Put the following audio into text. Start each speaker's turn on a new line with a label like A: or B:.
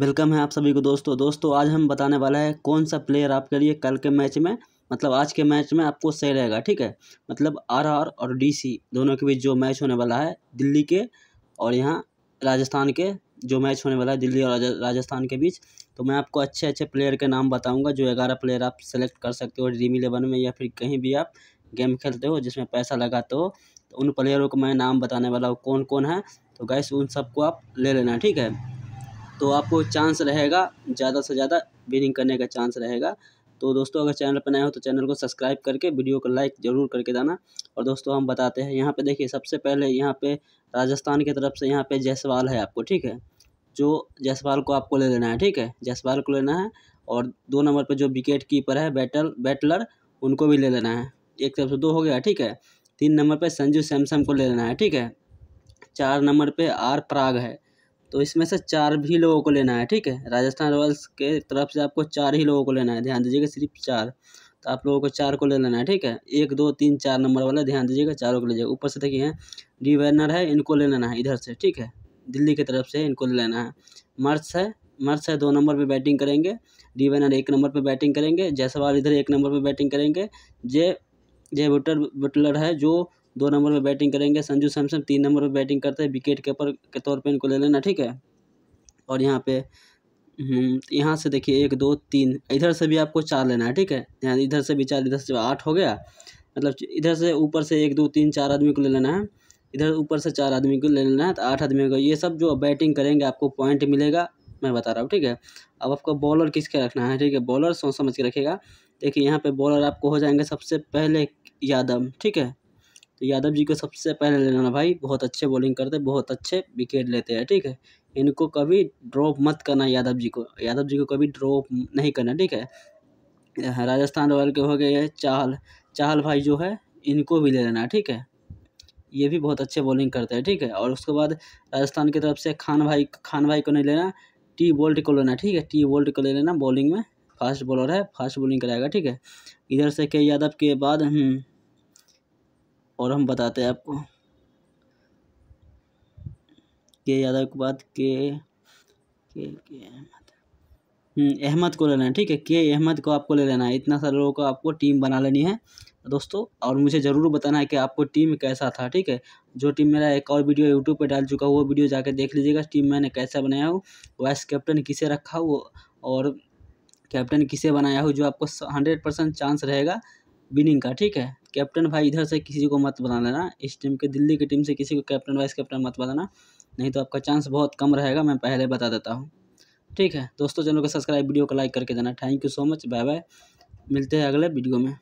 A: welcome है आप सभी को दोस्तों दोस्तों आज हम बताने वाला है कौन सा प्लेयर आपके लिए कल के मैच में मतलब आज के मैच में आपको सही रहेगा ठीक है मतलब आर आर और डी सी दोनों के बीच जो मैच होने वाला है दिल्ली के और यहाँ राजस्थान के जो मैच होने वाला है दिल्ली और राजस्थान के बीच तो मैं आपको अच्छे अच्छे प्लेयर के नाम बताऊँगा जो ग्यारह प्लेयर आप सेलेक्ट कर सकते हो ड्रीम इलेवन में या फिर कहीं भी आप गेम खेलते हो जिसमें पैसा लगाते हो तो उन प्लेयरों को मैं नाम बताने वाला हूँ कौन कौन है तो गैस उन सबको आप ले लेना ठीक है तो आपको चांस रहेगा ज़्यादा से ज़्यादा विनिंग करने का चांस रहेगा तो दोस्तों अगर चैनल पर नए हो तो चैनल को सब्सक्राइब करके वीडियो को लाइक ज़रूर करके देना और दोस्तों हम बताते हैं यहाँ पे देखिए सबसे पहले यहाँ पे राजस्थान की तरफ से यहाँ पे जयसवाल है आपको ठीक है जो जयसवाल को आपको ले लेना है ठीक है जयसवाल को लेना है और दो नंबर पर जो विकेट कीपर है बैटल बैटलर उनको भी ले लेना है एक तरफ से दो हो गया ठीक है तीन नंबर पर संजू सैमसंग को ले लेना है ठीक है चार नंबर पर आर पराग है तो इसमें से चार भी लोगों को लेना है ठीक है राजस्थान रॉयल्स के तरफ से आपको चार ही लोगों को लेना है ध्यान दीजिएगा सिर्फ चार तो आप लोगों को चार को ले लेना है ठीक है एक दो तीन चार नंबर वाला ध्यान दीजिएगा चारों को लीजिएगा ऊपर से देखिए डी वैनर है इनको ले लेना है इधर से ठीक है दिल्ली की तरफ से इनको ले लेना है मर्स है मर्स है दो नंबर पे बैटिंग करेंगे डी वैनर एक नंबर पे बैटिंग करेंगे जयसवाल इधर एक नंबर पे बैटिंग करेंगे जे जे बुटर बुटलर है जो दो नंबर पर बैटिंग करेंगे संजू सैमसन तीन नंबर पर बैटिंग करते हैं विकेट कीपर के तौर पर इनको ले लेना ठीक है और यहाँ पे हम्म, यहाँ से देखिए एक दो तीन इधर से भी आपको चार लेना है ठीक है यहाँ इधर से भी चार इधर से आठ हो गया मतलब इधर से ऊपर से एक दो तीन चार आदमी को ले लेना है इधर ऊपर से चार आदमी को ले लेना है तो आठ आदमी को ये सब जो बैटिंग करेंगे आपको पॉइंट मिलेगा मैं बता रहा हूँ ठीक है अब आपको बॉलर किसके रखना है ठीक है बॉलर सोच समझ के रखेगा देखिए यहाँ पर बॉलर आपको हो जाएंगे सबसे पहले यादव ठीक है तो यादव जी को सबसे पहले ले लेना भाई बहुत अच्छे बॉलिंग करते बहुत अच्छे विकेट लेते हैं ठीक है इनको कभी ड्रॉप मत करना यादव जी को यादव जी को कभी ड्रॉप नहीं करना ठीक है राजस्थान रॉयल के हो गए चाहल चाहल भाई जो है इनको भी ले लेना ठीक है ये भी बहुत अच्छे बॉलिंग करते हैं ठीक है और उसके बाद राजस्थान की तरफ से खान भाई खान भाई को नहीं लेना टी बोल्ट को लेना ठीक है टी बोल्ट को ले लेना बॉलिंग में फास्ट बॉलर है फास्ट बॉलिंग कराएगा ठीक है इधर से के यादव के बाद हम्म, और हम बताते हैं आपको के यादव के बाद के के के अहमद हम्म, अहमद को लेना है ठीक है के अहमद को आपको ले लेना है इतना सारे लोगों को आपको टीम बना लेनी है दोस्तों और मुझे ज़रूर बताना है कि आपको टीम कैसा था ठीक है जो टीम मेरा एक और वीडियो यूट्यूब पे डाल चुका वो वीडियो जाके देख लीजिएगा टीम मैंने कैसा बनाया हो वाइस कैप्टन किसे रखा हो और कैप्टन किसे बनाया हो जो आपको हंड्रेड परसेंट चांस रहेगा विनिंग का ठीक है कैप्टन भाई इधर से किसी को मत बना लेना इस टीम के दिल्ली की टीम से किसी को कैप्टन वाइस कैप्टन मत बनाना नहीं तो आपका चांस बहुत कम रहेगा मैं पहले बता देता हूँ ठीक है दोस्तों चैनल को सब्सक्राइब वीडियो को लाइक करके देना thank you so much bye bye मिलते हैं अगले वीडियो में